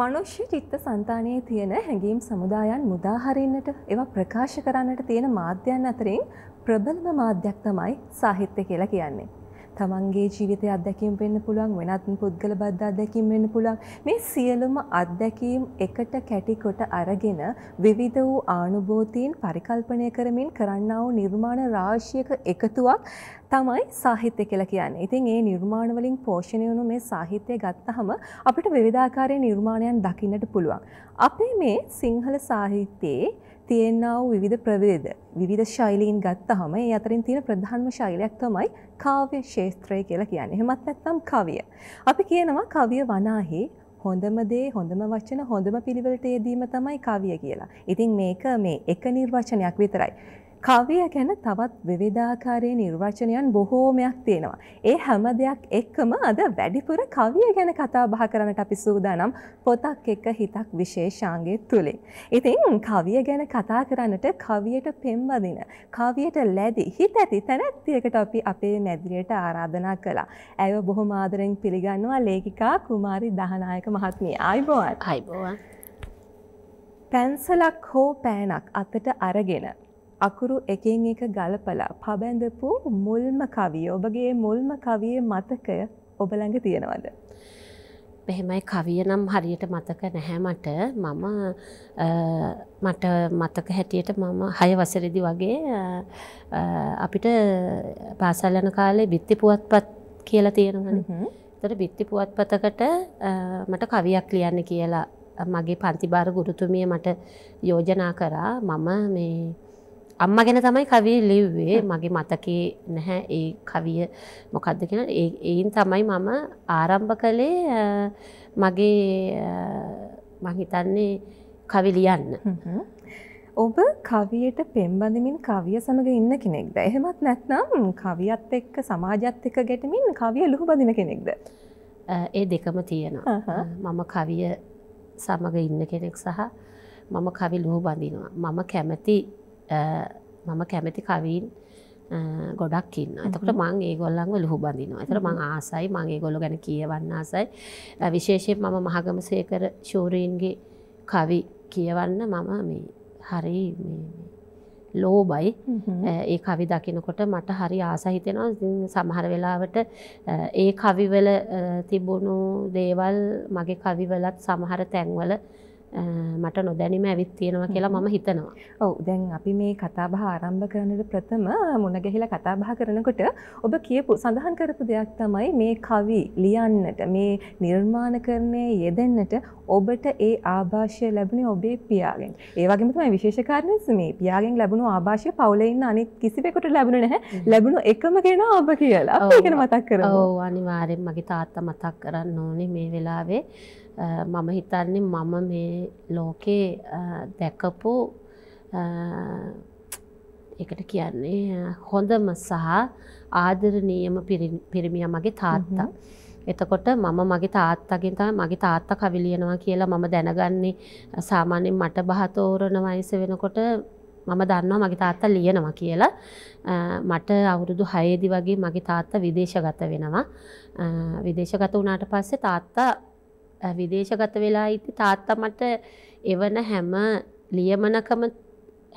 මනුෂ්‍ය චිත්ත සන්තානයේ තියෙන හැඟීම් සමුදායන් මුදාහරින්නට ඒවා ප්‍රකාශ කරන්නට තියෙන මාධ්‍යයන් අතරින් ප්‍රබලම මාධ්‍යයක් තමයි සාහිත්‍ය කියලා කියන්නේ. තමන්ගේ ජීවිතය අත්දැකීම් වෙන්න පුළුවන් වෙනත් පුද්ගල බද්ධ අත්දැකීම් වෙන්න පුළුවන් මේ සියලුම අත්දැකීම් එකට කැටිකොට අරගෙන විවිධ වූ ආනුභූතීන් පරිකල්පනය කරමින් කරන්නා වූ නිර්මාණ රාශියක එකතුවක් තමයි සාහිත්‍ය කියලා කියන්නේ. ඉතින් ඒ නිර්මාණ වලින් පෝෂණය වුණු මේ සාහිත්‍යය ගත්තහම අපිට විවිධාකාරයේ නිර්මාණයන් දකින්නට පුළුවන්. අපේ මේ සිංහල සාහිත්‍යයේ තියෙනා වූ විවිධ ප්‍රවේද විවිධ ශෛලීන් ගත්තහම ඒ අතරින් තියෙන ප්‍රධානම ශෛලයක් තමයි කාව්‍ය ශේත්‍රය කියලා කියන්නේ. එහෙමත් නැත්නම් කවිය. අපි කියනවා කවිය වනාහි හොඳම දේ හොඳම වචන හොඳම පිළිවෙලට යෙදීම තමයි කවිය කියලා. ඉතින් මේක මේ එක නිර්වචනයක් විතරයි. කවිය ගැන තවත් විවිධාකාරයේ නිර්වචනයන් බොහෝමයක් තියෙනවා. ඒ හැම දෙයක් එක්කම අද වැඩිපුර කවිය ගැන කතා බහ කරන්නට අපි සූදානම් පොතක් එක්ක හිතක් විශේෂාංගය තුලින්. ඉතින් කවිය ගැන කතා කරන්නට කවියට පෙම්බදින, කවියට ලැබි හිත ඇති තැනැත්තියකට අපි අපේ මැදිරියට ආරාධනා කළා. ඇයව බොහොම ආදරෙන් පිළිගන්නවා ලේඛිකා කුමාරි දහනායක මහත්මිය. ආයිබෝන්. ආයිබෝන්. පැන්සලක් හෝ පෑනක් අතට අරගෙන අකුරු එකින් එක ගලපලා පබැඳපු මුල්ම කවිය ඔබගේ මුල්ම කවිය මතකය ඔබළඟ තියෙනවද. මෙහෙමයි කවිය නම් හරියට මතක නැහැමට මම මට මතක හැටියට මම හය වසරදි වගේ අපිට පාසල්ලන කාලේ බිත්ති පුවත්පත් කියලා තියෙනවන තට බිත්ති පුවත්පතකට මට කවියක් ලියන්න කියලා මගේ පන්තිබාර ගුරුතුමිය මට යෝජනා කරා මම මේ අම්ම ගැන තමයි කවිය ලිව්වේ මගේ මතකේ නැහැ ඒ කවිය මොකක්ද කියෙන එයින් තමයි මම ආරම්භ කළේ මගේ මහිතන්නේ කවි ලියන්න. ඔබ කවියට පෙම්බඳමින් කවිය සමඟ ඉන්න කෙනෙක්ද. එහෙමත් නැත්නම් කවියත් එක්ක සමාජත් එක ගැටමින් කවිය ලොහු බඳන කෙනෙක්ද. ඒ දෙකම තියෙනවා. මම කවිය සමඟ ඉන්න කෙනෙක් සහ මම කවි ලොහු බඳිනවා. මම කැමති මම කැමැති කවීන් ගොඩක් ඉන්න එතකට මං ඒගොල්ලන්ව ලොහු බඳනවා එතර මං ආසයි මගේ ගොල ගැන කියවන්න ආසයි විශේෂයෙන් මම මහගම සේකර ශූරීන්ගේ කවි කියවන්න මම මේ හරි ලෝබයි ඒ කවි දකිනකොට මට හරි ආසහිතෙනවා සමහර වෙලාවට ඒ කවිවල තිබුණු දේවල් මගේ කවිවලත් සමහර තැන්වල මට නොදැනීම ඇවිත් තියෙනවා කියලා මම හිතනවා. ඔව් දැන් අපි මේ කතාබහ ආරම්භ කරනට ප්‍රථම මුණ ගැහිලා කතාබහ කරනකොට ඔබ කියපු සඳහන් කරපු දෙයක් තමයි මේ කවි ලියන්නට මේ නිර්මාණකරණයේ යෙදෙන්නට ඔබට ඒ ආభాෂය ලැබුණේ ඔබේ පියාගෙන්. ඒ වගේම තමයි විශේෂ කාරණේ මේ පියාගෙන් ලැබුණු ආభాෂය පවුලේ ඉන්න අනිත් කිසිවෙකුට ලැබුණේ නැහැ. ලැබුණු එකම කෙනා ඔබ කියලා. අපි ඒක මතක් කරමු. ඔව් අනිවාර්යෙන් මගේ තාත්තා මතක් කරන්න ඕනේ මේ වෙලාවේ. මම හිතන්නේ මම මේ ලෝකේ දැකපු එකට කියන්නේ හොඳම සහ ආදරණීයම පිරිමිය මගේ තාත්තා. එතකොට මම මගේ තාත්තගෙන් තමයි මගේ තාත්තා කවිලියනවා කියලා මම දැනගන්නේ සාමාන්‍යයෙන් මට බහතෝරන වයස වෙනකොට මම දන්නවා මගේ තාත්තා ලියනවා කියලා මට අවුරුදු 6 වගේ මගේ තාත්තා විදේශගත වෙනවා විදේශගත වුණාට පස්සේ තාත්තා විදේශගත වෙලා ඉති තාත්තා මට එවන හැම ලියමනකම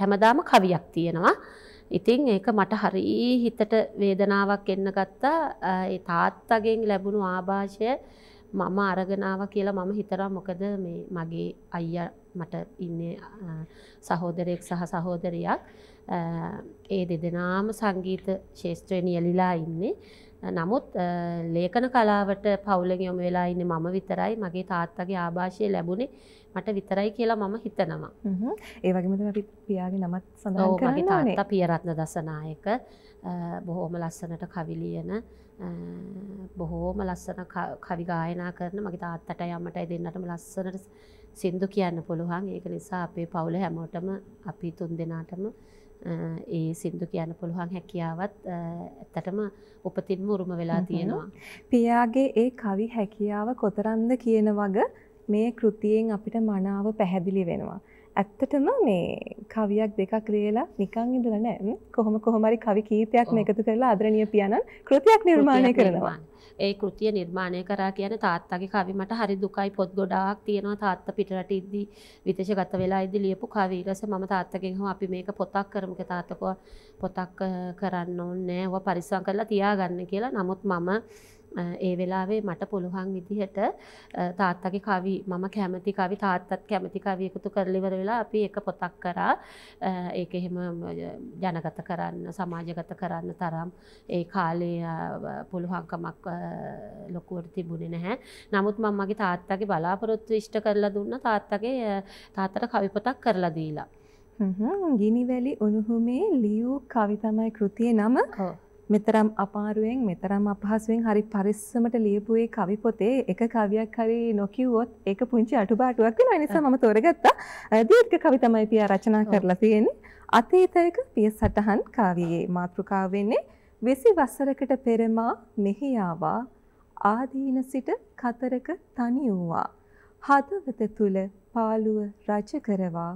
හැමදාම කවියක් තියෙනවා. ඉතින් ඒක මට හරි හිතට වේදනාවක් එන්න ගත්තා. ඒ තාත්තගෙන් ලැබුණු ආభాෂය මම අරගෙනාව කියලා මම හිතරා මොකද මේ මගේ අයියා මට ඉන්නේ සහෝදරයෙක් සහ සහෝදරියක් ඒ දෙදෙනාම සංගීත ශේෂත්‍රය නියලිලා ඉන්නේ නමුත් ලේඛන කලාවට පවුලෙන් යොමු වෙලා ඉන්නේ මම විතරයි මගේ තාත්තගේ ආభాෂය ලැබුණේ මට විතරයි කියලා මම හිතනවා. හ්ම්. ඒ වගේම තමයි අපි පියාගේ නමත් සඳහන් කරනවා. ඔව් මගේ තාත්තා පියරත්න දසනායක බොහොම ලස්සනට කවි ලියන බොහෝම ලස්සන කවි ගායනා කරන මගේ තාත්තටයි අම්මටයි දෙන්නටම ලස්සනට සින්දු කියන්න පුළුවන්. ඒක නිසා අපේ පවුල හැමෝටම අපි තුන් දෙනාටම ඒ සින්දු කියන්න පුළුවන් හැකියාවත් ඇත්තටම උපතින්ම උරුම වෙලා තියෙනවා. පියාගේ ඒ කවි හැකියාව කොතරම්ද කියන වග මේ කෘතියෙන් අපිට මනාව පැහැදිලි වෙනවා. ඇත්තටම මේ කවියක් දෙකක් ලියලා නිකන් ඉඳලා නෑ කොහොම කොහොමරි කවි කීපයක් එකතු කරලා ආදරණීය පියාණන් කෘතියක් නිර්මාණය කරනවා. ඒ කෘතිය නිර්මාණය කරා කියන තාත්තගේ කවි මට හරි දුකයි පොත් ගොඩාක් තියෙනවා තාත්තා පිටරට ඉද්දි විදේශගත වෙලා ඉද්දි ලියපු කවි රස මම තාත්තගෙන් හෝ අපි මේක පොතක් කරමුක තාත්තකෝ පොතක් කරන්න ඕනේ නෑ. ඔවා පරිස්සම් කරලා තියාගන්න කියලා. නමුත් මම ඒ වෙලාවේ මට පුළුවන් විදිහට තාත්තගේ කවි මම කැමති කවි තාත්තත් කැමති කවි එකතු කරලිවර වෙලා අපි එක පොතක් කරා ඒක එහෙම ජනගත කරන්න සමාජගත කරන්න තරම් ඒ කාලේ පුළුවන්කමක් ලොකුවට තිබුණේ නැහැ. නමුත් මම මගේ තාත්තගේ බලාපොරොත්තු ඉෂ්ට කරලා දුන්න තාත්තගේ තාත්තට කවි පොතක් කරලා දීලා. ගිනිවැලි උණුහුමේ ලියූ කවි තමයි කෘතියේ නම. ඔව්. මෙතරම් අපාරුවෙන් මෙතරම් අපහසුවෙන් හරි පරිස්සමට ලියපු ඒ කවි පොතේ එක කවියක් හරි නොකියුවොත් ඒක පුංචි අටුපාඩුවක් වෙනවා. ඒ නිසා මම තෝරගත්තා දීර්ඝ කවි තමයි පියා රචනා කරලා තියෙන්නේ. අතීතයක පිය සටහන් කාව්‍යයේ මාතෘකාව වෙන්නේ 20 වසරකට පෙර මා මෙහි ආවා ආදීන සිට කතරක තනි වූවා. හදවත තුල පාළුව රජ කරවා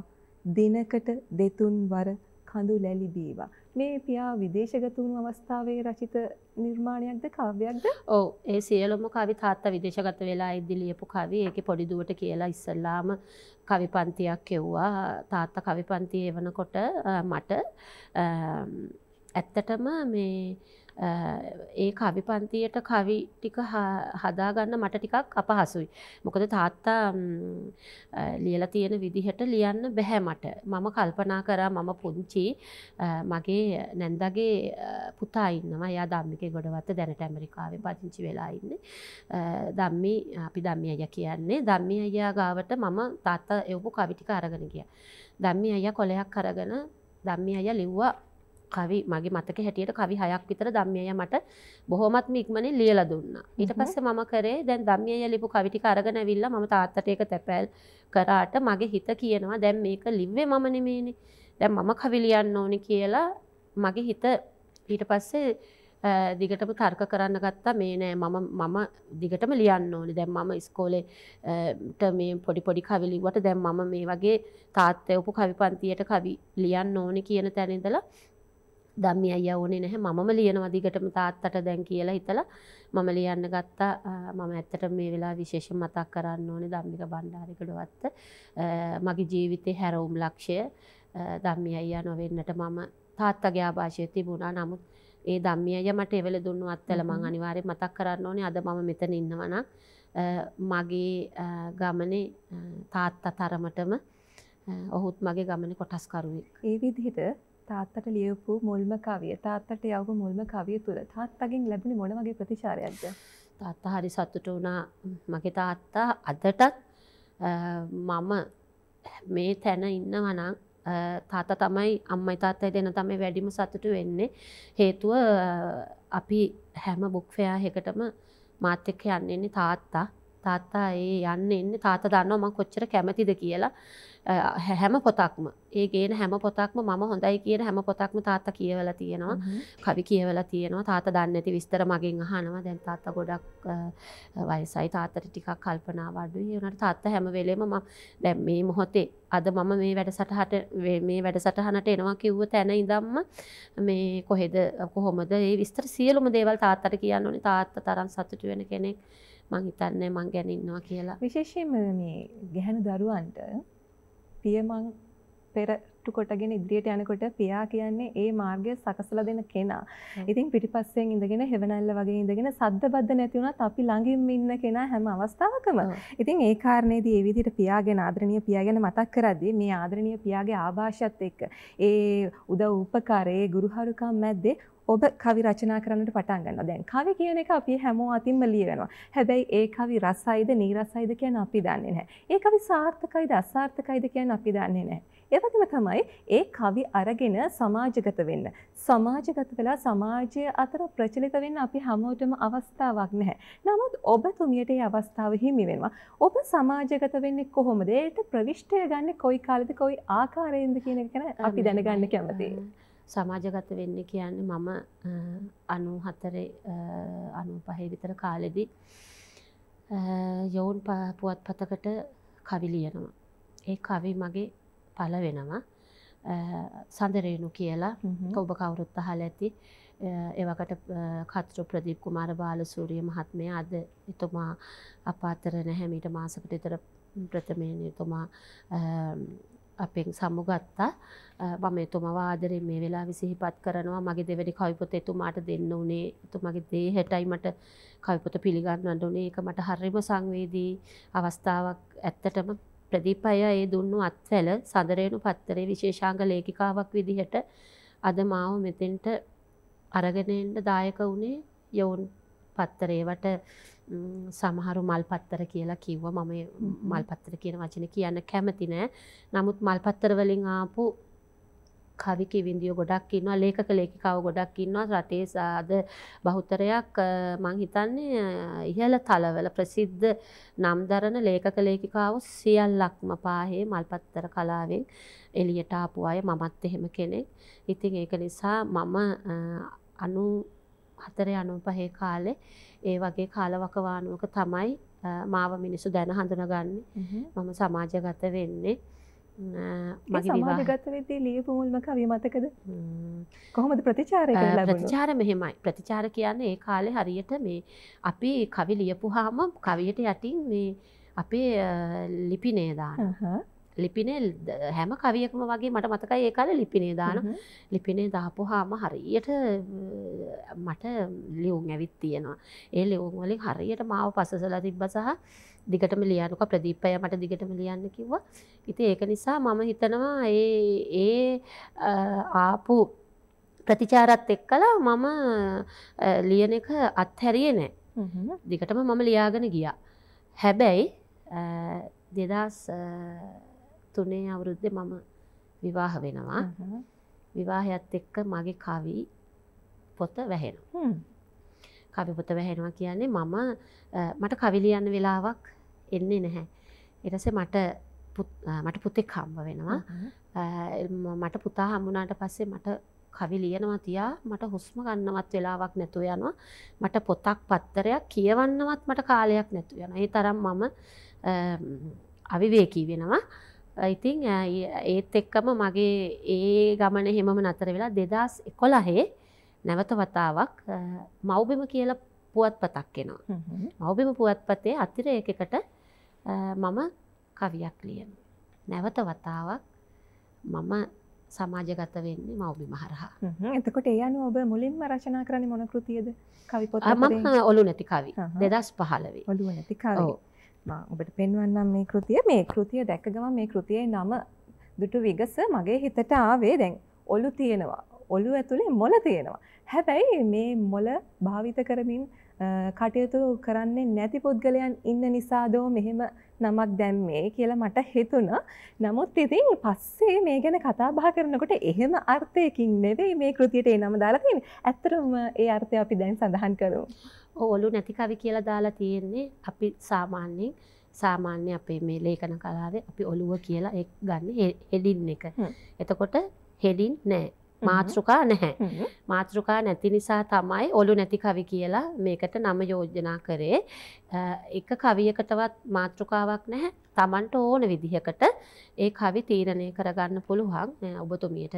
දිනකට දෙතුන් වර කඳු ලැලි බීවා. මේ පියා විදේශගත වුණු අවස්ථාවේ රචිත නිර්මාණයක්ද කාව්‍යයක්ද? ඔව් ඒ සියලුම කවි තාත්තා විදේශගත වෙලා ඉදදී ලියපු කවි ඒකේ පොඩි දුවට කියලා ඉස්සල්ලාම කවි පන්තියක් එව්වා. තාත්තා කවි පන්තිය එවනකොට මට ඇත්තටම මේ ඒ කවි පන්තියට කවි ටික හදාගන්න මට ටිකක් අපහසුයි. මොකද තාත්තා ලියල තියෙන විදිහට ලියන්න බැහැ මට. මම කල්පනා කරා මම පුංචි මගේ නැන්දගේ පුතා ඉන්නවා යා දම්මික ගොඩවත්ත දැනට ඇමරිකාවේ පදිංචි වෙලා ඉන්න. දම්මි අපි දම්මිය අය කියන්නේ දම්මිය අයා ගාවට මම තාත්තා එවපු කවිටික අරගෙන ගිය. දම්මි අය කොලයක් කරගෙන දම්මි අය ලිව්වා කවි මගේ මතක හැටියට කවි හයක් විතර දම්මියය මට බොහොමත්ම ඉක්මනින් ලියල දුන්න. ඊට පස්සේ මම කරේ දැන් දම්මියය ලිපු කවිටි අරගෙන විල්ල ම තාත්තට එක තැපැල් කරාට මගේ හිත කියනවා දැම් මේක ලිව්වේ මම නෙමේනි දැන් මම කවිලියන්න ඕනි කියලා මගේ හිත ඊට පස්සේ දිගටම තර්ක කරන්න ගත්තා මේ නෑ මම මම දිගටම ලියන්න ඕනේ දැන් මම ඉස්කෝලේට මේ පොඩි පොඩි කවි ලිව්වට දැන් මම මේ වගේ තාත්තයෝපු කවි පන්තියට කවි ලියන්න ඕනේ කියන තැන ඉඳලා දම්මිය අය ඕනේ නැහැ මම ලියනවා දිගටම තාත්තට දැන් කියලා හිතලා මම ලියන්න ගත්තා මම ඇත්තට මේ වෙලාව විශේෂ මතක් කරන්න ඕනේ ධම්මික බණ්ඩාරිකඩවත් මගේ ජීවිතේ හැරවුම් ලක්ෂය ධම්මිය අයියා නොවෙන්නට මම තාත්තගේ ආభాෂය තිබුණා නමුත් ඒ ධම්මිය අයියා මට එවල දුන්නු අත්වල මම අනිවාර්යෙන් මතක් කරන්න ඕනේ අද මම මෙතන ඉන්නවා මගේ ගමනේ තාත්තා තරමටම ඔහුත් මගේ ගමනේ කොටස්කරුවෙක්. ඒ විදිහට තාත්තට ලියපු මුල්ම කවිය තාත්තට යවපු මුල්ම කවිය තුළ තාත්තගෙන් ලැබුණ මොන වගේ ප්‍රතිචාරයක්ද තාත්තා හරි සතුට වුණා මගේ තාත්තා අදටත් මම මේ තැන ඉන්නවනම් තාත තමයි අම්මයි තාත්තයි දෙන තමයි වැඩිම සතුට වෙන්නේ හේතුව අපි හැම බුක්ෆයා එකටම මාත්‍යක යන්නේන්නේ තාත්තා තාත්තා ඒ යන්න එන්න තාත දන්නවා මං කොච්චර කැමතිද කියලා හැම පොතක්ම ඒ ගේන හැම පොතක්ම මම හොඳයි කියන හැම පොතක්ම තාත්තා කියවලා තියෙනවා කවි කියවලා තියෙනවා තාත දන්න ඇති විස්තර මගෙන් අහනවා දැන් තාත්තා ගොඩක් වයසයි තාත්තට ටිකක් කල්පනා වඩුයි වුණට තාත්තා හැම වෙලේම මම දැන් මේ මොහොතේ අද මම මේ වැඩසටහට මේ වැඩසටහනට එනවා කිව්ව තැන ඉඳම්ම මේ කොහෙද කොහොමද ඒ විස්තර සියලුම දේවල් තාත්තට කියන්න ඕනේ තාත්තා තරම් සතුටු වෙන කෙනෙක් මං හිතන්නේ මං ගැනින්නවා කියලා විශේෂයෙන්ම මේ ගැහැණු දරුවන්ට පියමං පෙරටු කොටගෙන ඉදිරියට යනකොට පියා කියන්නේ ඒ මාර්ගය සකසලා දෙන කෙනා. ඉතින් පිටිපස්සෙන් ඉඳගෙන හෙවණැල්ල වගේ ඉඳගෙන සද්ද බද්ද නැති වුණත් අපි ළඟින්ම ඉන්න කෙනා හැම අවස්ථාවකම. ඉතින් ඒ කාරණේදී ඒ විදිහට පියාගෙන ආදරණීය පියා ගැන මතක් කරද්දී මේ ආදරණීය පියාගේ ආభాෂයත් එක්ක ඒ උදව් උපකාරයේ ගුරුහරුකම් මැද්දේ ඔබ කවි රචනා කරන්නට පටන් ගන්නවා. දැන් කවි කියන එක අපි හැමෝ අතින්ම ලියනවා. හැබැයි ඒ කවි රසයිද නීරසයිද කියන අපි දන්නේ නැහැ. ඒ කවි සාර්ථකයිද අසාර්ථකයිද කියන අපි දන්නේ නැහැ. ඒ වගේම තමයි ඒ කවි අරගෙන සමාජගත වෙන්න. සමාජගත වෙලා සමාජය අතර ප්‍රචලිත වෙන්න අපි හැමෝටම අවස්ථාවක් නැහැ. නමුත් ඔබතුමියට ඒ අවස්ථාව හිමි වෙනවා. ඔබ සමාජගත වෙන්නේ කොහොමද? ඒකට ප්‍රවිෂ්ඨය ගන්න කොයි කාලෙද කොයි ආකාරයෙන්ද කියන එක ගැන අපි දැනගන්න කැමතියි. සමාජගත වෙන්න කියන්නේ මම අනු හතරේ අනු පහේ විතර කාලෙදි යෝන් පුවත් පතකට කවිලියනවා. ඒ කවි මගේ පල වෙනවා සඳරේනු කියලා ඔබ කවුරුත් අහල ඇති එවකට කත්‍ර ප්‍රදීප් කුමාර බාල සූරිය මහත්මය අද එතුමා අප අතර නැහැමීට මාසකට ඉතර ප්‍රථමයන එතුමා අපෙන් සමුගත්තා මම එතුමා ආදරෙන් මේ වෙලාවේ සිහිපත් කරනවා මගේ දෙවැනි කවිපොත එතුමාට දෙන්න උනේ එතුමාගේ දේහයටයි මට කවිපොත පිළිගන්නන්න උනේ ඒක මට හරිම සංවේදී අවස්ථාවක් ඇත්තටම ප්‍රදීප අය ඒ දුන්නු අත්වැල සඳරේණු පත්තරේ විශේෂාංග ලේඛිකාවක් විදිහට අද මාව මෙතෙන්ට අරගෙන එන්න දායක වුණේ යෝන් පත්තරේවට සමහරු මල්පත්තර කියලා කිව්ව මම මල්පත්තර කියන වචන කියන්න කැමති නෑ නමුත් මල්පත්තරවලින් ආපු කවික වින්දිය ගොඩක් ඉන්නවා ලේකක ලේකිකාව ගොඩක් ඉන්නවා රටේ සාද බහුතරයක් මං හිතන්නේ ඉහළ තලවල ප්‍රසිද්ධ නම් දරන ලේකක ලේකිකාව සියල්ලක්ම පාහේ මල්පත්තර කලාවෙන් එළියට ආපු අය මමත් එහෙම කෙනෙක්. ඉතින් ඒක නිසා මම අනු හතර යනු පහේ කාලෙ ඒ වගේ කාලවකවානුවක තමයි මාව මිනිසු දැන හඳුනගන්නේ මම සමාජගත වෙන්නේ. සමාජගතවෙදී ලියපු මුල්ම කවිය මතකද කොහොමද ප්‍රතිචාරය ප්‍රතිචාර මෙහෙමයි ප්‍රතිචාර කියන්න ඒ කාලෙ හරියට මේ අපි කවි ලියපු හාම කවියට යටින් මේ අපේ ලිපිනේදාන ලිපිනේ හැම කවියකම වගේ මට මතකයි ඒ කාලේ ලිපිනේ දාන ලිපිනේ දාපුවාම හරියට මට ලියුම් ඇවිත් තියෙනවා. ඒ ලියුම් වලින් හරියට මාව පසසලා තිබ්බ සහ දිගටම ලියනකොට ප්‍රදීප්පය මට දිගටම ලියන්න කිව්වා. ඉතින් ඒක නිසා මම හිතනවා ඒ ඒ ආපු ප්‍රතිචාරත් එක්කලා මම ලියන එක අත්හැරියේ නෑ. දිගටම මම ලියාගෙන ගියා. හැබැයි දෙදස් තුනේ අවුරුද්ද මම විවාහ වෙනවා විවාහයත් එක්ක මගේ කවි පොත වැහෙනවා කවි පොත වැහෙනවා කියන්නේ මම මට කවිලියන්න වෙලාවක් එන්නේ නැහැ එරසේ මට මට පුතෙක් හම්බ වෙනවා මට පුතා හම්බුනාට පස්සේ මට කවි ලියනවා තියා මට හුස්ම ගන්නවත් වෙලාවක් නැතුව යනවා මට පොතක් පත්තරයක් කියවන්නවත් මට කාලයක් නැතුව යනවා ඒ තරම් මම අවිවේකී වෙනවා ඉතිං uh, ඒත් එක්කම මගේ ඒ ගමන හෙමම නතර වෙලා දෙදස් එකොළහේ නැවත වතාවක් uh, මවබෙම කියල පුවත් පතක් එෙනවා. මවබෙම පුවත්පතේ අතිර ඒකට uh, මම කවියක් ලියන. නැවත වතාවක් මම සමාජගත වෙන්නේ මවබි මහරහා. එතකොට ඒ අනුව ඔබ මුලින්ම රචනා කරන්නේ මොන කෘතියද? කවි පොත. මම ඔලු නැති කවි. 2015. ඔලු නැති කවි. ඔබට පෙන්වන්නම් මේ කෘතිය මේ කෘතිය දැක්ක ගම මේ කෘතියේ නම දුටු විගස මගේ හිතට ආවේ දැන් ඔලු තියෙනවා ඔලු ඇතුළේ මොල තියෙනවා හැබැයි මේ මොල භාවිත කරමින් කටයුතු කරන්නේ නැති පුද්ගලයන් ඉන්න නිසාදෝ මෙහෙම නමක් දැම්මේ කියලා මට හිතුණ. නමුත් ඉතින් පස්සේ මේ ගැන කතා බහ කරනකොට එහෙම අර්ථයකින් නෙවෙයි මේ කෘතියට ඒ නම දාලා තියෙන්නේ. ඇත්තටම ඒ අර්ථය අපි දැන් සඳහන් කරමු. ඔලු නැති කවි කියලා දාලා තියෙන්නේ අපි සාමාන්‍යයෙන් සාමාන්‍ය අපේ මේ ලේඛන කලාවේ අපි ඔලුව කියලා එක් ගන්න හෙඩින් එක. එතකොට හෙඩින් නෑ. මාතෘකා නැහැ. මාතෘකා නැති නිසා තමයි ඔලු නැති කවි කියලා මේකට නම යෝජනා කරේ. එක කවියකටවත් මාතෘකාවක් නැහැ. Tamanට ඕන විදිහකට ඒ කවි තීරණය කරගන්න පුළුවන්. ඔබතුමියට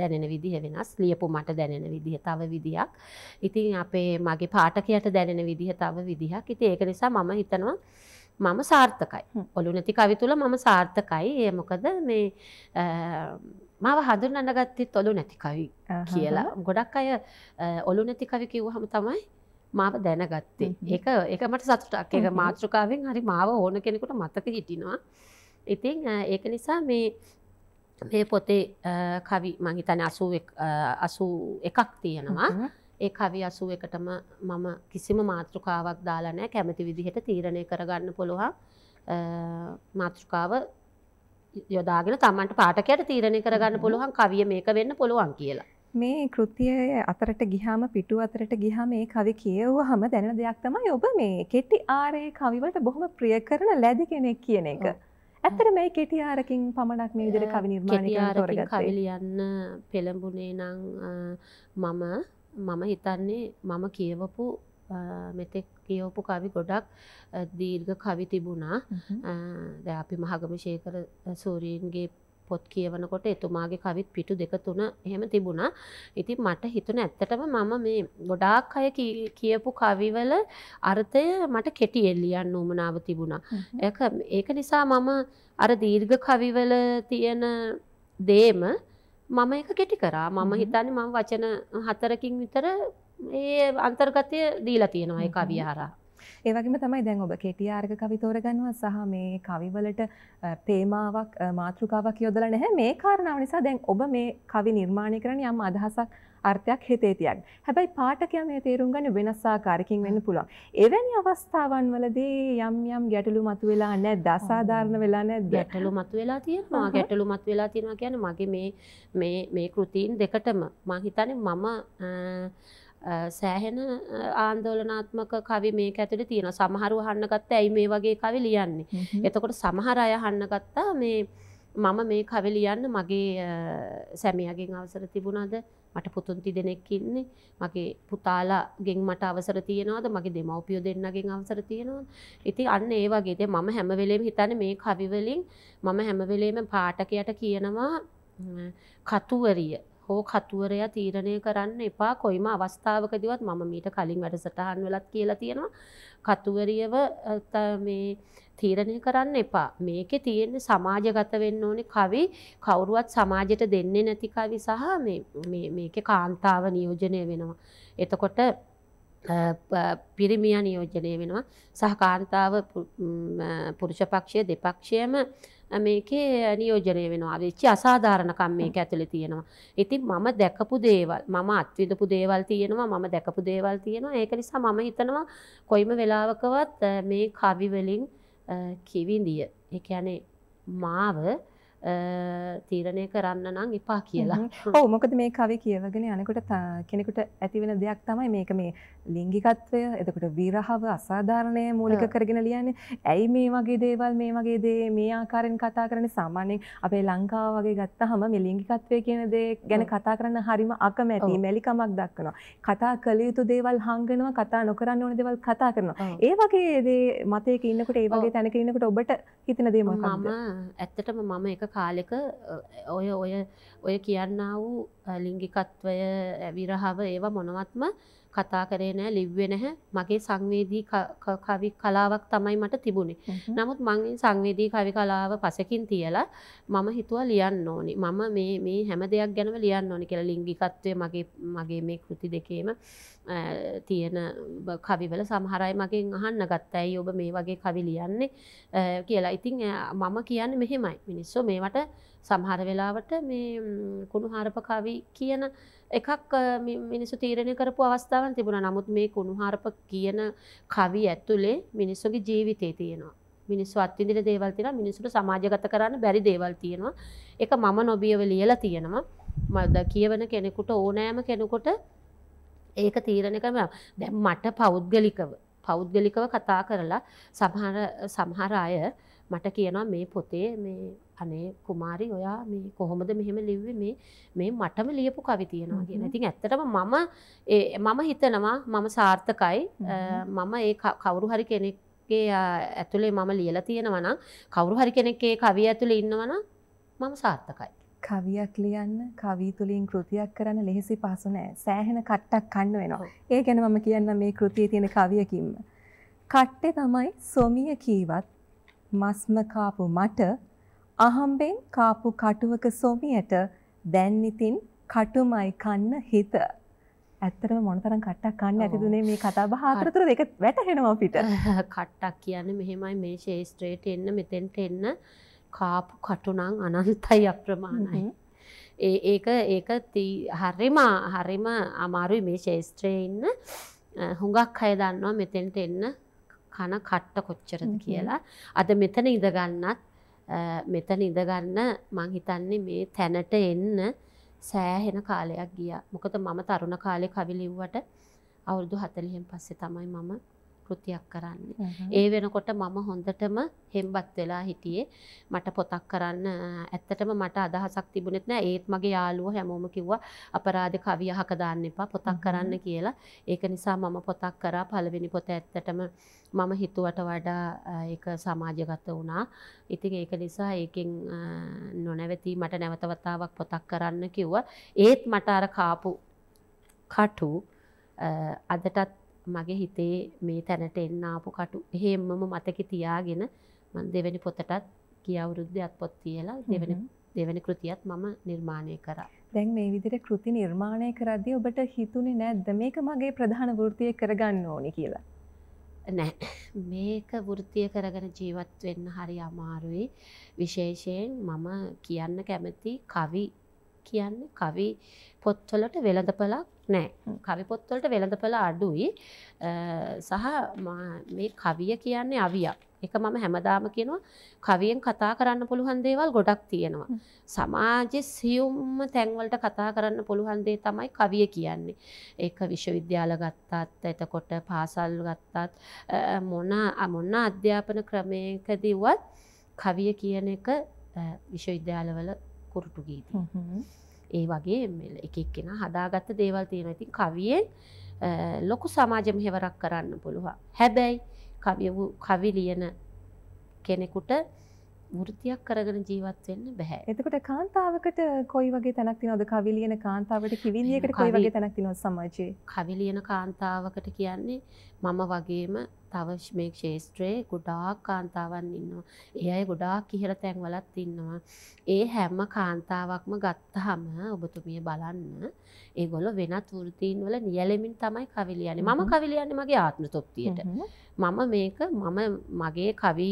දැනෙන විදිහ වෙනස්, ලියපු මට දැනෙන විදිහ තව විදියක්. ඉතින් අපේ මගේ පාඨකයට දැනෙන විදිහ තව විදිහක්. ඉතින් ඒක නිසා මම හිතනවා මම සාර්ථකයි. ඔලු නැති කවි තුල මම සාර්ථකයි. ඒ මොකද මේ මාව හඳුන්වන්නගත්තෙත් ඔලු නැති කවි කියලා. ගොඩක් අය ඔලු නැති කවි කිව්වහම තමයි මාව දැනගත්තේ. ඒක ඒක මට සතුටක්. ඒක මාතෘකාවෙන් හරි මාව ඕන කෙනෙකුට මතක හිටිනවා. ඉතින් ඒක නිසා මේ මේ පොතේ කවි මං හිතන්නේ 81 81ක් තියෙනවා. ඒ කවි අසුවකටම මම කිසිම මාතෘකාවක් දාලනෑ කැමති විදිහට තීරණය කරගන්න පුළුවන් මාතෘකාව යොදාගෙන තමන්ට පාටකයට තීරණය කරගන්න පුළුවන් කවිය මේක වෙන්න පුළුවන් කියලා. මේ කෘතිය අතරට ගිහාම පිටු අතරට ගිහාම මේ කවි කියවුව හම දැන දෙයක් තමයි ඔබ මේ කෙටි ආරයේ කවිවලට බොහොම ප්‍රිය කරන ලැදි කෙනෙක් කියන එක. ඇත්තට මේ කෙටි ආරකින් පමණක් මේ විදිහට කවි නිර්මාණය කරන තොරගත්තේ. කවි ලියන්න පෙළඹුණේ නම් මම මම හිතන්නේ මම කියවපු මෙතෙක් කියවපු කවි ගොඩක් දීර්ඝ කවි තිබුණා ද අපි මහගම ශේකර සූරීන්ගේ පොත් කියවනකොට එතුමාගේ කවිත් පිටු දෙක තුන එහෙම තිබුණා ඉතින් මට හිතුන ඇත්තටම මම මේ ගොඩාක් අය කියපු කවිවල අර්ථය මට කෙටි එල්ලියන්න උමනාව තිබුණා ඒක නිසා මම අර දීර්ඝ කවිවල තියෙන දේම මම එක කෙටි කරා මම හිතන්නේ මම වචන හතරකින් විතර ඒ අන්තර්ගතය දීලා තියෙනවා ඒ කවිය හරහා. ඒ වගේම තමයි දැන් ඔබ කෙටි ආර්ග කවි තෝරගන්නවා සහ මේ කවිවලට තේමාවක් මාතෘකාවක් යොදලා නැහැ මේ කාරණාව නිසා දැන් ඔබ මේ කවි නිර්මාණය කරන්නේ යම් අදහසක් අර්ථයක් හිතේ තියන් හැබැයි පාටකයා මේ තේරුම් ගන්න වෙනස්සාකාරකින් වෙන්න පුළුවන්. එවැනි අවස්ථාවන් වලදී යම් යම් ගැටලු මතුවෙලා නැද්ද? අසාධාරණ වෙලා නැද්ද? ගැටලු මතුවෙලා තියෙනවා. ගැටලු මතුවෙලා තියෙනවා කියන්නේ මගේ මේ මේ මේ කෘතීන් දෙකටම මම හිතන්නේ මම සෑහෙන ආන්දෝලනාත්මක කවි මේ ඇතුළ තියෙන සමහරු හන්න ගත්ත ඇයි මේ වගේ කවි ලියන්නේ. එතකොට සමහර අය හන්න ගත්තා මේ මම මේ කවි ලියන්න මගේ සැමියගෙන් අවසර තිබුණාද මට පුතුන් තිදෙනෙක් ඉන්නේ මගේ පුතාලා ගෙන් මට අවසර තියෙනවද මගේ දෙමව්පියෝ දෙන්නගෙන් අවසර තියෙනවද ඉතින් අන්න ඒ වගේද මම හැම වෙලේම හිතන්නේ මේ කවි වලින් මම හැම වෙලේම පාඨකයට කියනවා කතුවරිය හෝ කතුවරයා තීරණය කරන්න එපා කොයිම අවස්ථාවකදවත් මම මීට කලින් වැඩසටහන් වෙලත් කියලා තියෙනවා කතුවරියව මේ තීරණය කරන්න එපා. මේකේ තියෙන්නේ සමාජගත වෙන්න ඕනේ කවි කවුරුවත් සමාජයට දෙන්නේ නැති කවි සහ මේ මේකේ කාන්තාව නියෝජනය වෙනවා. එතකොට පිරිමියා නියෝජනය වෙනවා සහ කාන්තාව පුරුෂ පක්ෂය දෙපක්ෂයම මේකේ නියෝජනය වෙනවා වෙච්ච අසාධාරණකම් මේක ඇතුලේ තියෙනවා. ඉතින් මම දැකපු දේවල් මම අත්විඳපු දේවල් තියෙනවා මම දැකපු දේවල් තියෙනවා ඒක නිසා මම හිතනවා කොයිම වෙලාවකවත් මේ කවි වලින් කිවිඳිය. එකැනේ මාව තීරණය කරන්න නම් එපා කියලා ඔව මොකද මේ කවි කියවගෙන යනකොට කෙනෙකුට ඇතිවෙන දෙයක් තමයි මේක මේ ලිංගිකත්වය එතකොට විරහව අසාධාරණය මූලික කරගෙන ලියන්නේ ඇයි මේ වගේ දේවල් මේ වගේ දේ මේ ආකාරයෙන් කතා කරන සාමාන්‍යයෙන් අපේ ලංකාව වගේ ගත්තහම මේ ලිංගිකත්වය කියන දේ ගැන කතා කරන්න හරිම අකමැති මැලිකමක් දක්වනවා කතා කළ යුතු දේවල් හංගනවා කතා නොකරන්න ඕන දේවල් කතා කරනවා ඒ වගේ දේ මතයක ඉන්නකොට ඒ වගේ තැනක ඉන්නකොට ඔබට හිතන දේ මොකක්ද මම ඇත්තටම මම එක කාලෙක ඔය ඔය ඔය කියන්න වූ ලිංගිකත්වය විරහව ඒවා මොනවත්ම කතා කරේ නෑ ලිව්වේ නැහැ මගේ සංවේදී කවි කලාවක් තමයි මට තිබුණේ නමුත් මගේ සංවේදී කවි කලාව පසකින් තියලා මම හිතුවා ලියන්න ඕනි මම මේ මේ හැම දෙයක් ගැනම ලියන්න ඕනි කියලා ලිංගිකත්වය මගේ මගේ මේ කෘති දෙකේම තියෙන කවිවල සමහරයි මගෙන් අහන්න ගත්ත ඇයි ඔබ මේ වගේ කවි ලියන්නේ කියලා ඉතින් මම කියන්න මෙහෙමයි මිනිස්සු මේවට සමහර වෙලාවට මේ කුණු හාරප කවි කියන එකක් මිනිසු තීරණය කරපු අවස්ථාවන් තිබුණ නමුත් මේ කුණුහාරප කියන කවි ඇතුලේ මිනිස්සුගේ ජීවිතේ තියෙනවා. මිනිස්සු අත්විඳින දේවල් තියෙනවා මිනිස්සුන්ට සමාජගත කරන්න බැරි දේවල් තියෙනවා. ඒක මම නොබියව ලියලා තියෙනවා. මම කියවන කෙනෙකුට ඕනෑම කෙනෙකුට ඒක තීරණය කරනවා. දැන් මට පෞද්ගලිකව පෞද්ගලිකව කතා කරලා සමහර සමහර අය මට කියනවා මේ පොතේ මේ අනේ කුමාරි ඔයා මේ කොහොමද මෙහෙම ලිව්වේ මේ මේ මටම ලියපු කවි තියෙනවා කියන. ඉතින් ඇත්තටම මම මම හිතනවා මම සාර්ථකයි. මම ඒ කවුරු හරි කෙනෙක්ගේ ඇතුලේ මම ලියලා තියෙනවා නම් කවුරු හරි කෙනෙක්ගේ කවිය ඇතුලේ ඉන්නවා නම් මම සාර්ථකයි. කවියක් ලියන්න කවී තුලින් කෘතියක් කරන්න ලෙහෙසි පහසු නෑ. සෑහෙන කට්ටක් කන්න වෙනවා. ඒ ගැන මම කියන්න මේ කෘතියේ තියෙන කවියකින්ම. කට්ටේ තමයි සොමිය කීවත් මස්ම කාපු මට අහම්බෙන් කාපු කටුවක සොමියට දැන් ඉතින් කටුමයි කන්න හිත. ඇත්තටම මොනතරම් කට්ටක් කන්න ඇතිදුනේ මේ කතාබහ අතරතුර දෙක වැටහෙනවා අපිට. කට්ටක් කියන්නේ මෙහෙමයි මේ ශේෂ්ත්‍රයට එන්න මෙතෙන්ට එන්න කාපු කටුනම් අනන්තයි අප්‍රමාණයි. ඒ ඒක ඒක හරිම හරිම අමාරුයි මේ ශේෂ්ත්‍රයේ ඉන්න හුඟක් අය දන්නවා මෙතෙන්ට එන්න කන කට්ට කොච්චරද කියලා. අද මෙතන ඉඳගන්නත් මෙතන ඉඳගන්න මං හිතන්නේ මේ තැනට එන්න සෑහෙන කාලයක් ගියා. මොකද මම තරුණ කාලේ කවි ලිව්වට අවුරුදු 40න් පස්සේ තමයි මම කෘතියක් කරන්නේ. ඒ වෙනකොට මම හොඳටම හෙම්බත් වෙලා හිටියේ. මට පොතක් කරන්න ඇත්තටම මට අදහසක් තිබුණෙත් නෑ. ඒත් මගේ යාළුවා හැමෝම කිව්වා අපරාධ කවිය අහක දාන්න එපා පොතක් කරන්න කියලා. ඒක නිසා මම පොතක් කරා පළවෙනි පොත ඇත්තටම මම හිතුවට වඩා ඒක සමාජගත වුණා. ඉතින් ඒක නිසා ඒකෙන් නොනැවතී මට නැවත වතාවක් පොතක් කරන්න කිව්වා. ඒත් මට අර කාපු කටු අදටත් මගේ හිතේ මේ තැනට එන්න ආපු කටු එහෙම්ම මතක තියාගෙන මම දෙවෙනි පොතටත් කියවුරුද්දේ අත්පොත් තියලා දෙවෙනි දෙවෙනි කෘතියත් මම නිර්මාණය කරා. දැන් මේ විදිහට කෘති නිර්මාණය කරද්දී ඔබට හිතුනේ නැද්ද මේක මගේ ප්‍රධාන වෘත්තිය කරගන්න ඕනේ කියලා? නෑ. මේක වෘත්තිය කරගෙන ජීවත් වෙන්න හරි අමාරුයි. විශේෂයෙන් මම කියන්න කැමති කවි කියන්නේ කවි පොත්වලට වෙළඳපළක් නෑ කවිපොත්වලට වෙළඳපළ අඩුයි සහ මේ කවිය කියන්නේ අවියක් එක මම හැමදාම කියනවා කවියෙන් කතා කරන්න පුළුවන් දේවල් ගොඩක් තියෙනවා. සමාජයේ සියුම්ම තැන්වලට කතා කරන්න පුළුවන් දේ තමයි කවිය කියන්නේ. ඒක විශ්වවිද්‍යාල ගත්තත් එතකොට පාසල් ගත්තත් මොන මොන අධ්‍යාපන ක්‍රමයකදීවත් කවිය කියන එක විශ්වවිද්‍යාලවල කුරුටු ගීතය. ඒ වගේ එකක් කෙන හදාගත්ත දේවල් තියෙන ඉතින් කවියෙන් ලොකු සමාජම හෙවරක් කරන්න පුළුවන් හැබැයි කවිය වූ කවි ලියන කෙනෙකුට වෘතියක් කරගෙන ජීවත් වෙන්න බැහැ. එතකොට කාන්තාවකට කොයි වගේ තැනක් තියෙනවද? කවි ලියන කාන්තාවකට කිවි ලියකට කොයි වගේ තැනක් තියෙනවද සමාජයේ? කවි ලියන කාන්තාවකට කියන්නේ මම වගේම තව මේ ශේෂත්‍රයේ ගොඩාක් කාන්තාවන් ඉන්නවා. ඒ අය ගොඩාක් ඉහළ තැන්වලත් ඉන්නවා. ඒ හැම කාන්තාවක්ම ගත්තහම ඔබතුමිය බලන්න ඒගොල්ලෝ වෙනත් වෘතීන් වල නියැලෙමින් තමයි කවි ලියන්නේ. මම කවි ලියන්නේ මගේ ආත්ම තෘප්තියට. මම මේක මම මගේ කවි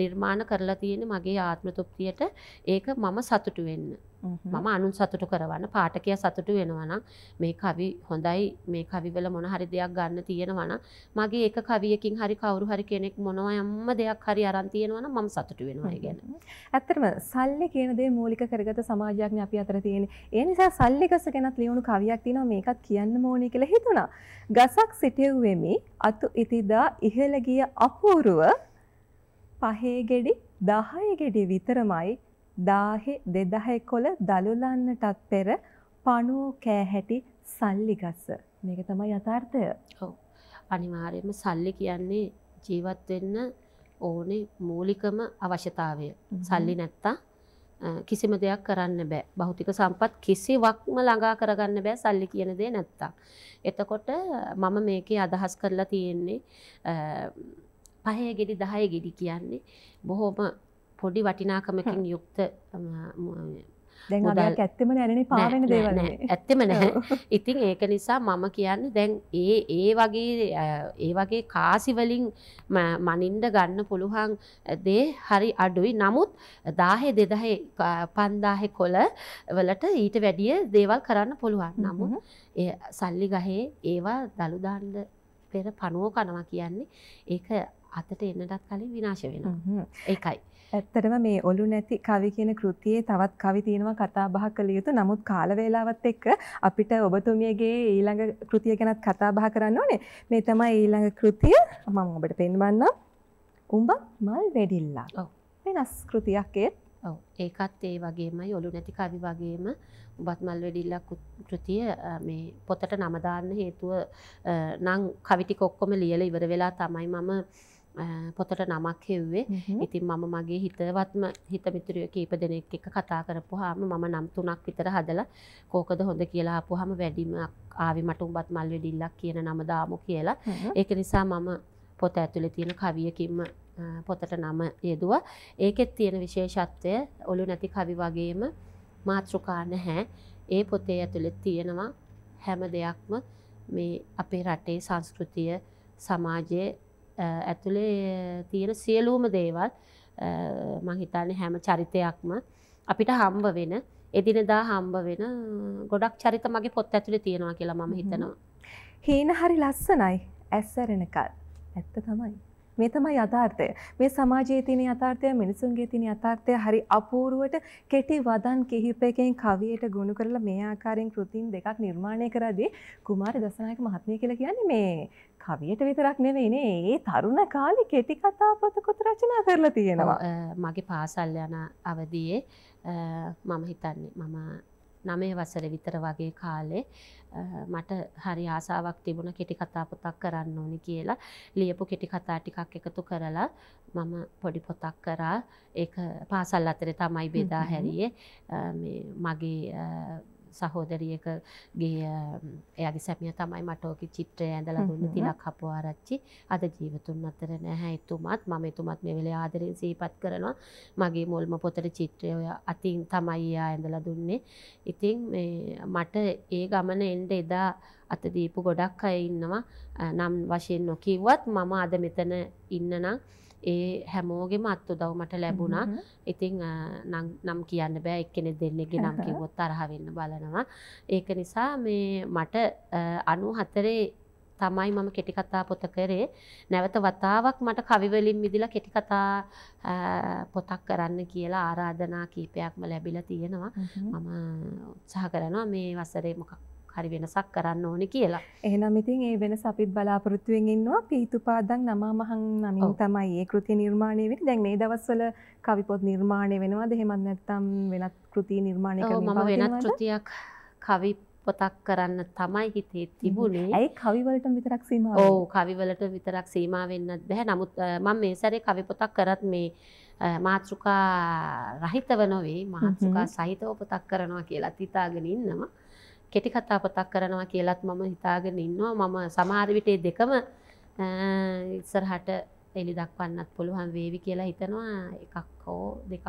නිර්මාණ කරලා තියෙන මගේ ආත්ම තෘප්තියට ඒක මම සතුටු වෙන්න. මම අනුන් සතුටු කරවන්න පාටකය සතුටු වෙනවන මේ කවි හොඳයි මේ කවිවල මොන හරි දෙයක් ගන්න තියෙනවන මගේ එක කවියකින් හරි කවරු හරි කෙනෙක් මොනව යම්ම දෙයක් හරි අරන් තියෙනවන මම සතුටු වෙනවා ගැන ඇත්තරම සල්ලි කියනදේ මූලික කරගත සමාජයක්ඥ අපි අතර තියෙන ඒ නිසා සල්ලිකස ගැනත් ලියුණු කවියක් තින මේකත් කියන්න මෝනි කළ හිතුණා ගසක් සිටව්වෙමි අතු ඉතිදා ඉහළගිය අපූරුව පහේ ගෙඩි දහය ගෙඩි විතරමයි දාහෙ දෙදහ කොළ දළුලන්නටත් පෙර පනුවෝ කෑහැටි සල්ලිගස්ස. මේක තමයි යථාර්ථය. ඔව. අනිවාර්යයෙන්ම සල්ලි කියන්නේ ජීවත් වෙන්න ඕනේ මූලිකම අවශ්‍යතාවය. සල්ලි නැත්තම් කිසිම දෙයක් කරන්න බෑ. භෞතික සම්පත් කිසිවක්ම ළඟා කරගන්න බෑ සල්ලි කියන දේ නැත්තම්. එතකොට මම මේකේ අදහස් කරලා තියෙන්නේ පහේ ගෙඩි 10 ගෙඩි කියන්නේ බොහොම පොඩි වටිනාකමකින් යුක්ත ඇත්තම නැන පාවෙන දේවන ඇත්තම නැහැ ඉතින් ඒක නිසා මම කියන්න දැන් ඒ ඒ වගේ ඒ වගේ කාසිවලින් මනින්ඩ ගන්න පුළුවන් දේ හරි අඩුයි නමුත් දාහෙ දෙදහේ පන්දාහෙ කොල වලට ඊට වැඩිය දේවල් කරන්න පුළුවන් නමුත් සල්ලි ගහේ ඒවා දළුදාන්ඩ පෙර පනුවෝ කනවා කියන්නේ ඒක අතට එන්නටත් කලින් විනාශ වෙන ඒකයි ඇත්තටම මේ ඔලු නැති කවි කියන කෘතියේ තවත් කවි තියෙනවා කතා බහ කළ යුතු. නමුත් කාල වේලාවත් එක්ක අපිට ඔබතුමියගේ ඊළඟ කෘතිය ගැනත් කතා බහ කරන්න ඕනේ. මේ තමයි ඊළඟ කෘතිය. මම ඔබට පෙන්වන්නම්. උඹ මල් වෙඩිල්ලා. ඔව්. වෙනස් කෘතියක් ඒ. ඔව්. ඒකත් ඒ වගේමයි ඔලු නැති කවි වගේම උඹත් මල් වෙඩිල්ලා කෘතිය මේ පොතට නම දාන්න හේතුව නම් කවි ටික ඔක්කොම ලියලා ඉවර වෙලා තමයි මම පොතට නමක් හෙව්වේ ඉතින් මම මගේ හිතවත්ම හිතමිතුරිය කීප දෙනෙක් එක කතා කරපු හාම මම නම් තුනක් විතර හදල කෝකද හොඳ කියලා අපපු හම වැඩිමක් ආවි මටුම්බත් මල් වැඩිල්ලක් කියන නම දාමු කියලා ඒක නිසා මම පොත ඇතුළෙ තියෙන කවියකින්ම පොතට නම යෙදුව ඒකෙත් තියෙන විශේෂත්වය ඔලු නැති කවි වගේම මාතෘකා නැහැ ඒ පොතේ ඇතුළෙ තියෙනවා හැම දෙයක්ම මේ අපේ රටේ සංස්කෘතිය සමාජයේ ඇතුළේ තියෙන සියලූම දේවල් මහිතාන හැම චරිතයක්ම අපිට හම්බ වෙන එදිනෙදා හම්බ වෙන ගොඩක් චරිත මගේ පොත් ඇතුළි තියෙනවා කියලා මම හිතනවා. හීන හරි ලස්සනයි ඇස්සරෙනකල් ඇත්ත තමයි. මේ තමයි යථාර්ථය. මේ සමාජයේ තියෙන යථාර්ථය, මිනිසුන්ගේ තියෙන යථාර්ථය හරි අපූර්වට කෙටි වදන් කිහිපයකින් කවියට ගොනු කරලා මේ ආකාරයෙන් කෘතීන් දෙකක් නිර්මාණය කරද්දී කුමාර දසනායක මහත්මිය කියලා කියන්නේ මේ කවියට විතරක් නෙවෙයිනේ. ඒ තරුණ කාලේ කෙටි කතා පොත කොත රචනා කරලා තියෙනවා. මගේ පාසල් යන අවදියේ මම හිතන්නේ මම නමේ වසර විතර වගේ කාලේ මට හරි ආසාවක් තිබුණ කෙටි කතා පොතක් කරන්න ඕනි කියලා ලියපු කෙටි කතා ටිකක් එකතු කරලා මම පොඩි පොතක් කරා ඒ පාසල් අතරේ තමයි බෙදා හැරියේ මගේ සහෝදරියකගේ එයාගේ සැමිය තමයි මටෝකි චිත්‍රය ඇඳලා දුන්න තිලක් හපුවාරච්චි අද ජීවතුන් අතර නැහැ එතුමත් මම එතුමත් මේ වෙලේ ආදරෙන් සිහිපත් කරනවා මගේ මුල්ම පොතේ චිත්‍රය ඔය අතින් තමයි එයා ඇඳලා දුන්නේ ඉතින් මේ මට ඒ ගමන එන්න එදා අත දීපු ගොඩක් අය ඉන්නවා නම් වශයෙන් නොකිව්වත් මම අද මෙතන ඉන්න නම් ඒ හැමෝගෙම අත් උදව් මට ලැබුණා. ඉතින් නම් කියන්න බෑ එක්කෙනෙ දෙන්නෙක්ගේ නම් කිව්වොත් තරහ වෙන්න බලනවා. ඒක නිසා මේ මට 94 තමයි මම කෙටි කතා පොත කරේ නැවත වතාවක් මට කවි වලින් මිදලා කෙටි කතා පොතක් කරන්න කියලා ආරාධනා කීපයක්ම ලැබිලා තියෙනවා මම උත්සාහ කරනවා මේ වසරේ මොකක් හරි වෙනසක් කරන්න ඕනි කියලා. එහෙනම් ඉතින් ඒ වෙනස අපිත් බලාපොරොත්තුවෙන් ඉන්නවා. පීතුපාදන් නමමහන් නමින් තමයි ඒ කෘතිය නිර්මාණය වෙන්නේ. දැන් මේ දවස්වල කවි පොත් නිර්මාණය වෙනවද? එහෙමත් නැත්නම් වෙනත් කෘති නිර්මාණය කරන්න මම වෙනත් කෘතියක් කවි පොතක් කරන්න තමයි හිතේ තිබුණේ. ඇයි කවිවලට විතරක් සීමාව? ඔව් කවිවලට විතරක් සීමා වෙන්නත් බෑ. නමුත් මම මේ සැරේ කවි පොතක් කරත් මේ මාතෘකා රහිතව නොවේ මාතෘකා සහිතව පොතක් කරනවා කියලා හිතාගෙන ඉන්නවා. කෙටි කතා පොතක් කරනවා කියලත් මම හිතාගෙන ඉන්නවා මම සමහර විටේ දෙකම ඉස්සරහට එලි දක්වන්නත් පුළුවන් වේවි කියලා හිතනවා එකක් හෝ දෙකක්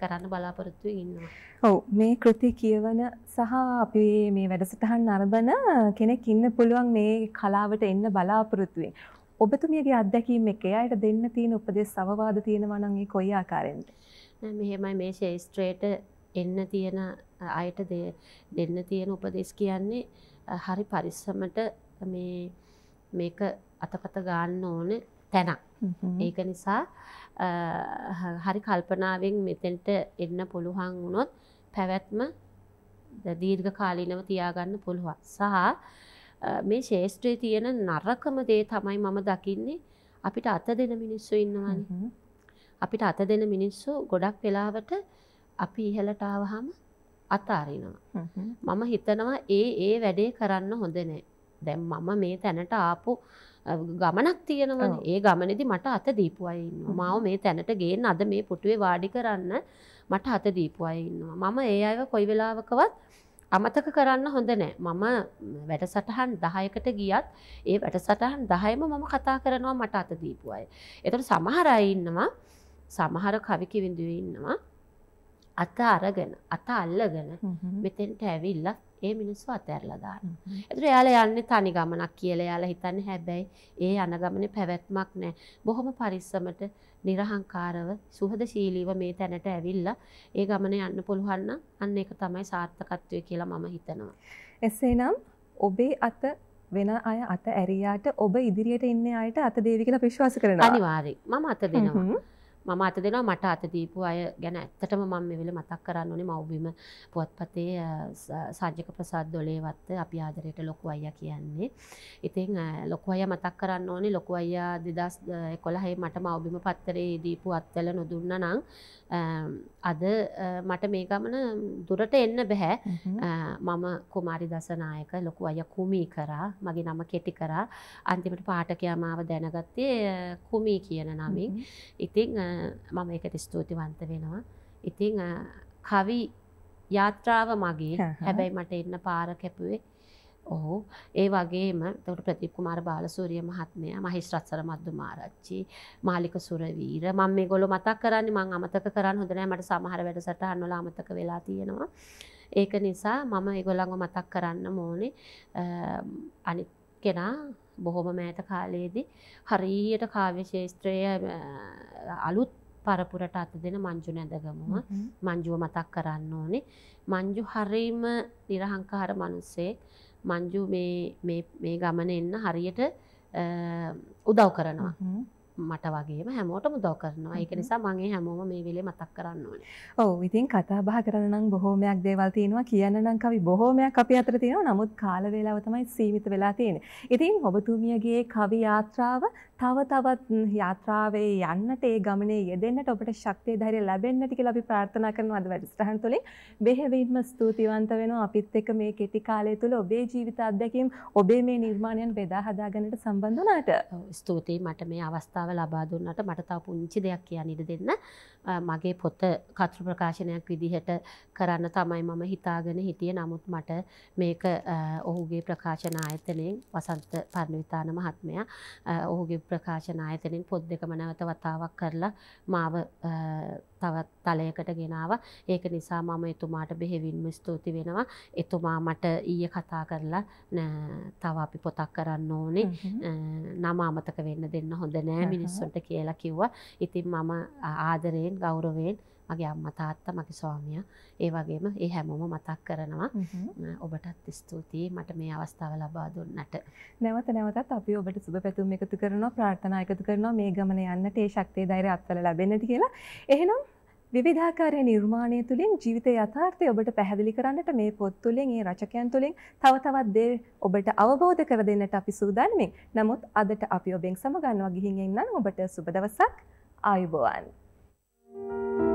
කරන්න බලාපොරොත්තු ඉන්නවා. ඔව් මේ කෘති කියවන සහ අපි මේ වැඩසටහන් නරඹන කෙනෙක් ඉන්න පුළුවන් මේ කලාවට එන්න බලාපොරොත්තු වෙන. ඔබතුමියගේ අත්දැකීම් එක එයාට දෙන්න තියෙන උපදෙස් අවවාද තියෙනවා නම් ඒ කොයි ආකාරයෙන්ද? මෙහෙමයි මේ ශේෂ්ත්‍රයට එන්න තියෙන අයට දෙන්න තියෙන උපදෙස් කියන්නේ හරි පරිස්සමට මේ මේක අතපත ගන්න ඕන තැනක් ඒක නිසා හරි කල්පනාවෙන් මෙතෙන්ට එන්න පුළුවන් වුණොත් පැවැත්ම දීර්ඝ කාලීනව තියාගන්න පුළුවන් සහ මේ ශේෂත්‍රයේ තියෙන නරකම දේ තමයි මම දකින්නේ අපිට අත දෙන මිනිස්සු ඉන්නවානේ අපිට අත දෙන මිනිස්සු ගොඩක් වෙලාවට අපි ඉහළට ආවහම අතාරිනවා. මම හිතනවා ඒ ඒ වැඩේ කරන්න හොඳනෑ. දැම් මම මේ තැනට ආපු ගමනක් තියෙනවන ඒ ගමනෙදි මට අත දීපු අයන්න මාව මේ තැනට ගේන්න අද මේ පුටුවේ වාඩි කරන්න මට අත දීපු අයන්නවා මම ඒ අයව කොයි වෙලාවකවත් අමතක කරන්න හොඳ නෑ මම වැඩසටහන් දහයකට ගියත් ඒ වැඩසටහන් දහයම මම කතා කරනවා මට අත දීපු අය එතට සමහරයින්නවා සමහර කවිකිවිඳුව ඉන්නවා අත අරගෙන අත අල්ලගෙන මෙතෙන්ට ඇවිල්ල ඒ මිනිස්සු අතැරලදාන්න. ඇතුර යාල යන්න තනි ගමනක් කියල යාලා හිතන්න හැබැයි ඒ අනගමන පැවැත්මක් නෑ. බොහොම පරිස්සමට නිරහංකාරව සුහද ශීලීව මේ තැනට ඇවිල්ල ඒ ගමන යන්න පුළුවන්න අන්න එක තමයි සාර්ථකත්වය කියලා මම හිතනවා. එසේනම් ඔබේ අත වෙන අය අත ඇරයාට ඔබ ඉදිරියට ඉන්න අයට අත දේවි කියලා පිශ්වාස කරන අනිවාරි මම අත දෙනවා. මම අත දෙලා මට අත දීපු අය ගැන ඇත්තටම මම වෙල මතක් කරන්න ඕනේ මව්බිම පුවත්පතේ සාජක ප්‍රසාද් දොලේවත්ත අපි ආදරයට ලොකු අයියා කියන්නේ. ඉතින් ලොකු අයියා මතක් කරන්න ඕනේ ලොකු අයියා 2011 මට මව්බිම පත්තරේ දීපු අත්වල නොදුන්නා නම් අද මට මේ ගමන දුරට එන්න බෑ. මම කුමාරි දසනායක ලොකු අයියා කුමි කරා මගේ නම කෙටි කරා අන්තිමට පාඨකයා මාව දැනගත්තේ කුමි කියන නමින්. ඉතින් මම එකට ස්තුතිවන්ත වෙනවා. ඉතිං කවි යාත්‍රාව මගේ හැබැයි මට එන්න පාර කැපුවේ ඔහු ඒ වගේම තවට ප්‍රතිපකුමාර බාලසූරිය මහත්මය මහිස්ත්‍රත්සර මද්දු මාරච්චි මාලික සුරවීර මං මේ ගොලු මතක් කරන්න මං අමතක කරන්න හොඳනෑ මට සමහර වැඩසට අන්නොලා අමතක වෙලා තියෙනවා ඒක නිසා මම ඒගොලංගො මතක් කරන්න මෝනේ අනිත් කෙනා බොහොම මෑත කාලයේදී හරියට කාව්‍ය ශේත්‍රය අලුත් පරපුරට අත දෙන මංජු නැදගමුම මංජුව මතක් කරන්න ඕනේ මංජු හරීම නිරහංකාර මනුස්සේ මංජු මේ ගමන එන්න හරියට උදව් කරනවා මට වගේ හැමෝටම දෝ කරනවා ඒක නිසා මගේ හැමෝම මේ වෙලේ මතක් කරන්න ඕනේ. ඔව් ඉතින් කතා බහ කරන නම් බොහෝමයක් දේවල් තියෙනවා කියන්න නම් කවි බොහෝමයක් අපි අතර තියෙනවා. නමුත් කාල වේලාව තමයි සීමිත වෙලා තියෙන්නේ. ඉතින් ඔබතුමියගේ කවි යාත්‍රාව තව තවත් යාත්‍රාවේ යන්නට ඒ ගමනේ යෙදෙන්නට ඔබට ශක්තිය ධෛර්ය ලැබෙන්නට කියලා අපි ප්‍රාර්ථනා කරනවා අද වැඩසටහන තුළින්. බෙහෙවින්ම ස්තුතිවන්ත වෙනවා අපිත් එක්ක මේ කෙටි කාලය තුළ ඔබේ ජීවිත අත්දැකීම් ඔබේ මේ නිර්මාණයන් බෙදා හදාගන්නට සම්බන්ධ වුණාට. ස්තුතියි මට මේ අවස්ථාව ලබා දුන්නට මට තව පුංචි දෙයක් කියන්න ඉඩ දෙන්න. මගේ පොත කතෘ ප්‍රකාශනයක් විදිහට කරන්න තමයි මම හිතාගෙන හිටියේ. නමුත් මට මේක ඔහුගේ ප්‍රකාශන ආයතනයෙන් වසන්ත පරණවිතාන මහත්මයා ඔහුගේ ප්‍රකාශන ආයතනින් පොත් දෙකම නැවත වතාවක් කරලා මාව තවත් තලයකට ගෙනාව ඒක නිසා මම එතුමාට බෙහෙවින්ම ස්තුති වෙනවා එතුමා මට ඊය කතා කරලා තව අපි පොතක් කරන්න ඕනේ නම අමතක වෙන්න දෙන්න හොඳ නෑ මිනිස්සුන්ට කියලා කිව්වා ඉතින් මම ආදරයෙන් ගෞරවයෙන් මගේ අම්ම තාත්තා මගේ ස්වාමිය ඒ වගේම ඒ හැමෝම මතක් කරනවා ඔබටත් ස්තුතියි මට මේ අවස්ථාව ලබා දුන්නට නැවත නැවතත් අපි ඔබට සුබ පැතුම් එකතු කරනවා ප්‍රාර්ථනා එකතු කරනවා මේ ගමන යන්නට ඒ ශක්තිය ධෛර්යය අත්වල ලැබෙන්නට කියලා එහෙනම් විධාකාරය නිර්මාණය තුළින් ජීවිත යථාර්ථය ඔබට පැහැදිලි කරන්නට මේ පොත් තුළින් ඒ රචකයන් තුළින් තව තවත් දේ ඔබට අවබෝධ කර දෙන්නට අපි සූදානමින් නමුත් අදට අපි ඔබෙන් සමගන්නවා ගිහින් එන්නම් ඔබට සුබ දවසක් ආයුබෝවන්. Thank you.